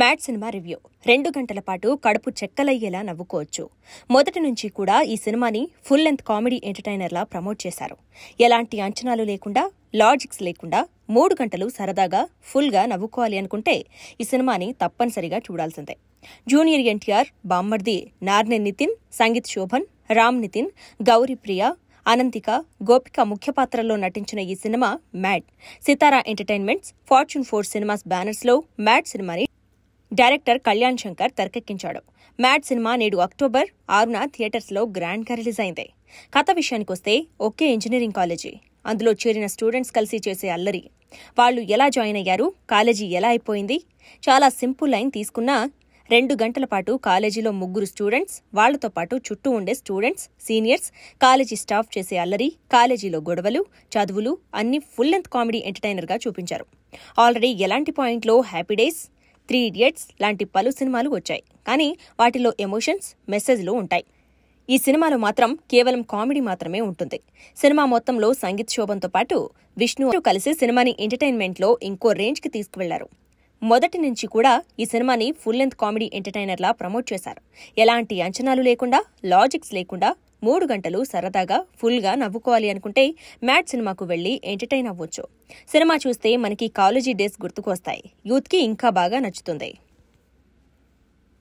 mad cinema review రెండు గంటల పాటు కడుపు చెక్కలయ్యేలా నవ్వుకోవచ్చు మొదటి నుంచి కూడా ఈ సినిమాని ఫుల్ లెంత్ కామెడీ ఎంటర్టైనర్లా ప్రమోట్ చేశారు ఎలాంటి అంచనాలు లేకుండా లాజిక్స్ లేకుండా మూడు గంటలు సరదాగా ఫుల్గా నవ్వుకోవాలి అనుకుంటే ఈ సినిమాని తప్పనిసరిగా చూడాల్సిందే జూనియర్ ఎన్టీఆర్ బామ్మర్ది నార్నే నితిన్ సంగీత్ శోభన్ రామ్ నితిన్ గౌరీప్రియ అనంతిక గోపిక ముఖ్య పాత్రల్లో నటించిన ఈ cinema Mad Sitara entertainments fortune four cinemas బ్యానర్స్లో మ్యాడ్ సినిమాని డైరెక్టర్ కళ్యాణ్ శంకర్ తెరకెక్కించాడు మ్యాడ్ సినిమా నేడు అక్టోబర్ ఆరున థియేటర్స్లో గ్రాండ్గా రిలీజ్ అయింది కథ విషయానికొస్తే ఒకే ఇంజనీరింగ్ కాలేజీ అందులో చేరిన స్టూడెంట్స్ కలిసి చేసే అల్లరి వాళ్ళు ఎలా జాయిన్ అయ్యారు కాలేజీ ఎలా అయిపోయింది చాలా సింపుల్ లైన్ తీసుకున్నా రెండు గంటల పాటు కాలేజీలో ముగ్గురు స్టూడెంట్స్ వాళ్లతో పాటు చుట్టూ ఉండే స్టూడెంట్స్ సీనియర్స్ కాలేజీ స్టాఫ్ చేసే అల్లరి కాలేజీలో గొడవలు చదువులు అన్ని ఫుల్ లెంత్ కామెడీ ఎంటర్టైనర్గా చూపించారు ఆల్రెడీ ఎలాంటి పాయింట్లో హ్యాపీ డేస్ త్రీ ఇడియట్స్ లాంటి పలు సినిమాలు వచ్చాయి కానీ వాటిలో ఎమోషన్స్ మెసేజ్లు ఉంటాయి ఈ సినిమాలో మాత్రం కేవలం కామెడీ మాత్రమే ఉంటుంది సినిమా మొత్తంలో సంగీత్ శోభంతో పాటు విష్ణు కలిసి సినిమాని ఎంటర్టైన్మెంట్లో ఇంకో రేంజ్కి తీసుకువెళ్లారు మొదటి నుంచి కూడా ఈ సినిమాని ఫుల్ లెంత్ కామెడీ ఎంటర్టైనర్లా ప్రమోట్ చేశారు ఎలాంటి అంచనాలు లేకుండా లాజిక్స్ లేకుండా మూడు గంటలు సరదాగా ఫుల్గా నవ్వుకోవాలి అనుకుంటే మ్యాట్ సినిమాకు వెళ్ళి ఎంటర్టైన్ అవ్వచ్చు సినిమా చూస్తే మనకి కాలేజీ డేస్ గుర్తుకొస్తాయి యూత్కి ఇంకా బాగా నచ్చుతుంది